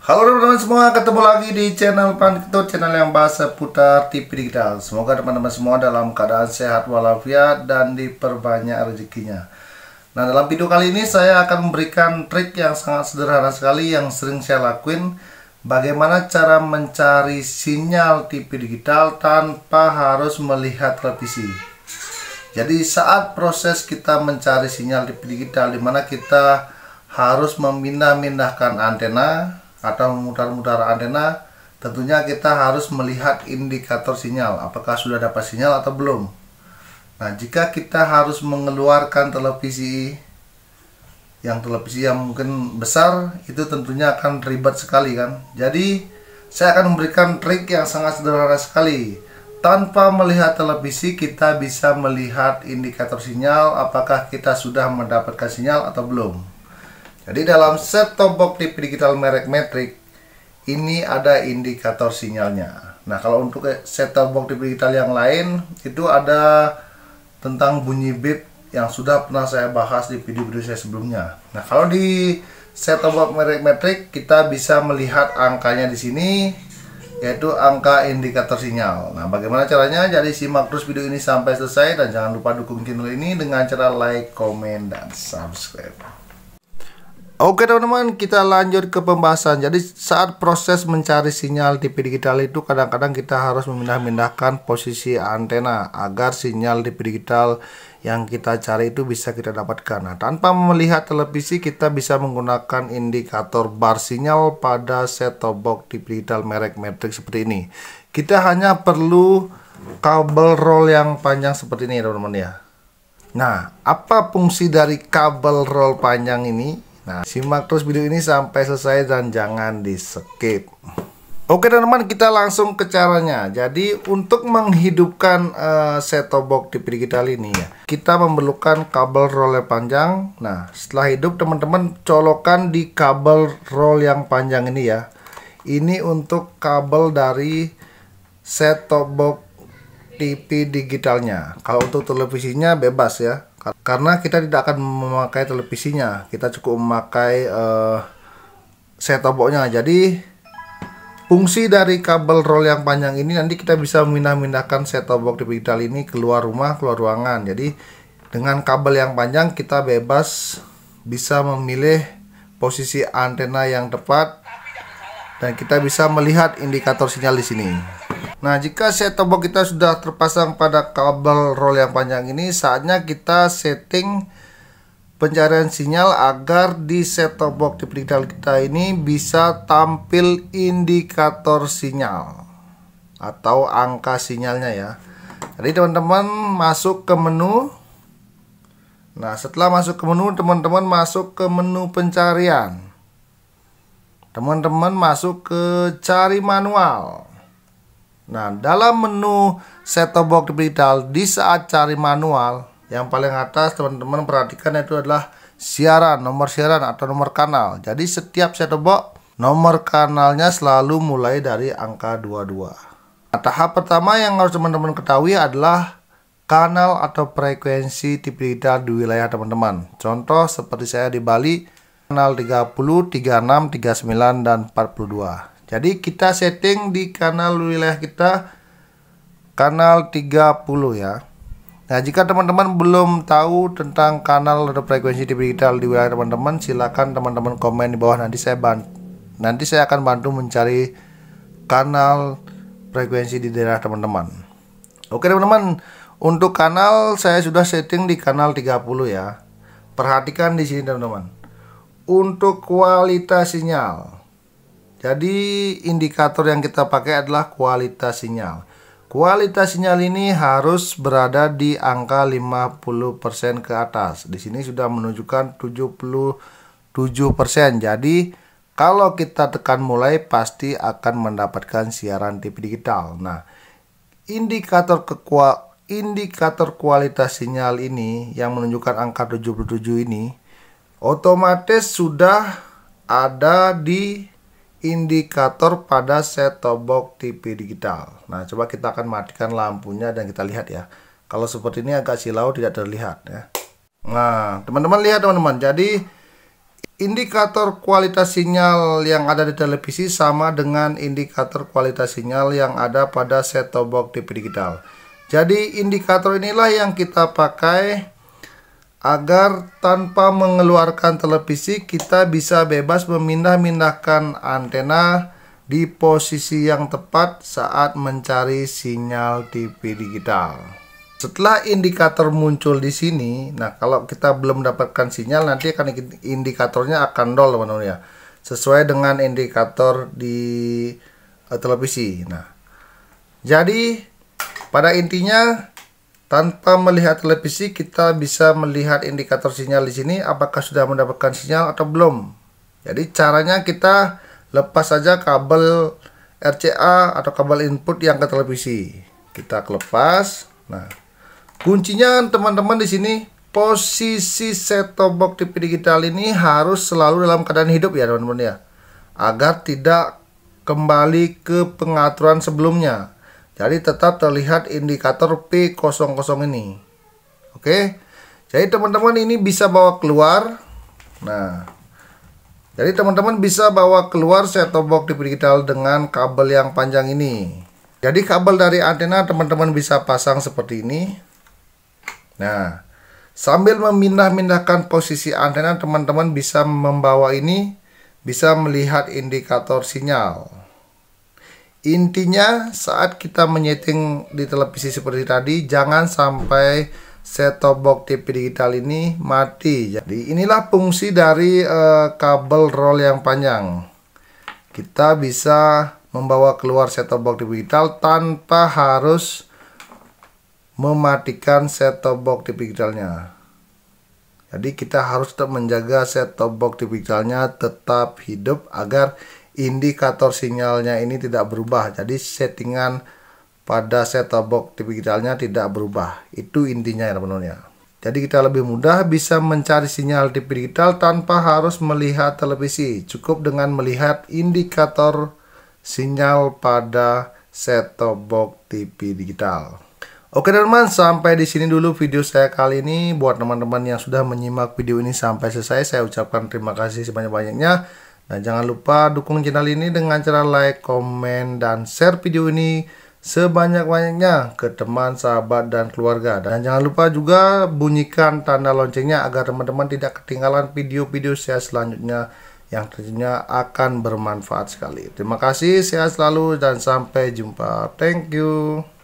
Halo teman-teman semua, ketemu lagi di channel Pandito, channel yang bahas seputar TV digital. Semoga teman-teman semua dalam keadaan sehat walafiat dan diperbanyak rezekinya. Nah, dalam video kali ini saya akan memberikan trik yang sangat sederhana sekali yang sering saya lakuin bagaimana cara mencari sinyal TV digital tanpa harus melihat televisi. Jadi, saat proses kita mencari sinyal TV digital di mana kita harus memindah-mindahkan antena atau memutar-mutar antena, tentunya kita harus melihat indikator sinyal, apakah sudah dapat sinyal atau belum. Nah, jika kita harus mengeluarkan televisi yang televisi yang mungkin besar, itu tentunya akan ribet sekali kan. Jadi, saya akan memberikan trik yang sangat sederhana sekali. Tanpa melihat televisi, kita bisa melihat indikator sinyal apakah kita sudah mendapatkan sinyal atau belum. Jadi dalam set top box TV digital merek Matrix ini ada indikator sinyalnya. Nah, kalau untuk set top box TV digital yang lain itu ada tentang bunyi beep yang sudah pernah saya bahas di video-video saya sebelumnya. Nah, kalau di set top box merek Matrix kita bisa melihat angkanya di sini yaitu angka indikator sinyal. Nah, bagaimana caranya? Jadi simak terus video ini sampai selesai dan jangan lupa dukung channel ini dengan cara like, comment, dan subscribe. Oke teman-teman, kita lanjut ke pembahasan. Jadi saat proses mencari sinyal TV digital itu kadang-kadang kita harus memindah-mindahkan posisi antena agar sinyal TV digital yang kita cari itu bisa kita dapatkan. Nah, tanpa melihat televisi kita bisa menggunakan indikator bar sinyal pada set-top box TV digital merek Matrix seperti ini. Kita hanya perlu kabel roll yang panjang seperti ini teman-teman ya. Nah, apa fungsi dari kabel roll panjang ini? Nah, simak terus video ini sampai selesai dan jangan di skip. Oke teman-teman kita langsung ke caranya Jadi untuk menghidupkan uh, eh, set-top box TV digital ini ya Kita memerlukan kabel roller panjang Nah setelah hidup teman-teman colokan di kabel roll yang panjang ini ya Ini untuk kabel dari set-top box TV digitalnya Kalau untuk televisinya bebas ya karena kita tidak akan memakai televisinya kita cukup memakai uh, set jadi fungsi dari kabel roll yang panjang ini nanti kita bisa memindahkan mindahkan set top box digital ini keluar rumah keluar ruangan jadi dengan kabel yang panjang kita bebas bisa memilih posisi antena yang tepat dan kita bisa melihat indikator sinyal di sini. Nah, jika set top box kita sudah terpasang pada kabel roll yang panjang ini, saatnya kita setting pencarian sinyal agar di set top box di peritel kita ini bisa tampil indikator sinyal atau angka sinyalnya ya. Jadi teman-teman masuk ke menu. Nah, setelah masuk ke menu, teman-teman masuk ke menu pencarian. Teman-teman masuk ke cari manual. Nah, dalam menu set-top box digital di saat cari manual, yang paling atas teman-teman perhatikan itu adalah siaran, nomor siaran atau nomor kanal. Jadi setiap set-top box nomor kanalnya selalu mulai dari angka 22. Nah, tahap pertama yang harus teman-teman ketahui adalah kanal atau frekuensi TV digital di wilayah teman-teman. Contoh seperti saya di Bali, kanal 30, 36, 39, dan 42. Jadi kita setting di kanal wilayah kita kanal 30 ya. Nah, jika teman-teman belum tahu tentang kanal atau frekuensi TV digital di wilayah teman-teman, silakan teman-teman komen di bawah nanti saya bantu nanti saya akan bantu mencari kanal frekuensi di daerah teman-teman. Oke, teman-teman, untuk kanal saya sudah setting di kanal 30 ya. Perhatikan di sini, teman-teman. Untuk kualitas sinyal jadi indikator yang kita pakai adalah kualitas sinyal. Kualitas sinyal ini harus berada di angka 50% ke atas. Di sini sudah menunjukkan 77%. Jadi kalau kita tekan mulai pasti akan mendapatkan siaran TV digital. Nah, indikator indikator kualitas sinyal ini yang menunjukkan angka 77 ini otomatis sudah ada di indikator pada set-top box TV digital. Nah, coba kita akan matikan lampunya dan kita lihat ya. Kalau seperti ini agak silau tidak terlihat ya. Nah, teman-teman lihat teman-teman. Jadi indikator kualitas sinyal yang ada di televisi sama dengan indikator kualitas sinyal yang ada pada set-top box TV digital. Jadi indikator inilah yang kita pakai agar tanpa mengeluarkan televisi kita bisa bebas memindah-mindahkan antena di posisi yang tepat saat mencari sinyal TV digital. Setelah indikator muncul di sini, nah kalau kita belum mendapatkan sinyal nanti akan indikatornya akan nol teman-teman ya. Sesuai dengan indikator di eh, televisi. Nah, jadi pada intinya tanpa melihat televisi, kita bisa melihat indikator sinyal di sini apakah sudah mendapatkan sinyal atau belum. Jadi caranya kita lepas saja kabel RCA atau kabel input yang ke televisi. Kita kelepas. Nah, kuncinya teman-teman di sini posisi set-top box TV digital ini harus selalu dalam keadaan hidup ya teman-teman ya. Agar tidak kembali ke pengaturan sebelumnya. Jadi tetap terlihat indikator P00 ini. Oke. Jadi teman-teman ini bisa bawa keluar. Nah. Jadi teman-teman bisa bawa keluar set top box digital dengan kabel yang panjang ini. Jadi kabel dari antena teman-teman bisa pasang seperti ini. Nah, sambil memindah-mindahkan posisi antena teman-teman bisa membawa ini bisa melihat indikator sinyal. Intinya saat kita menyeting di televisi seperti tadi jangan sampai set top box TV digital ini mati. Jadi inilah fungsi dari uh, kabel roll yang panjang. Kita bisa membawa keluar set top box TV digital tanpa harus mematikan set top box TV digitalnya. Jadi kita harus tetap menjaga set top box TV digitalnya tetap hidup agar indikator sinyalnya ini tidak berubah. Jadi settingan pada set-top box digitalnya tidak berubah. Itu intinya ya teman-teman ya. Jadi kita lebih mudah bisa mencari sinyal TV digital tanpa harus melihat televisi. Cukup dengan melihat indikator sinyal pada set-top box TV digital. Oke teman-teman, sampai di sini dulu video saya kali ini. Buat teman-teman yang sudah menyimak video ini sampai selesai, saya ucapkan terima kasih sebanyak-banyaknya. Nah, jangan lupa dukung channel ini dengan cara like, komen, dan share video ini sebanyak-banyaknya ke teman, sahabat, dan keluarga. Dan jangan lupa juga bunyikan tanda loncengnya agar teman-teman tidak ketinggalan video-video saya selanjutnya yang tentunya akan bermanfaat sekali. Terima kasih, sehat selalu, dan sampai jumpa. Thank you.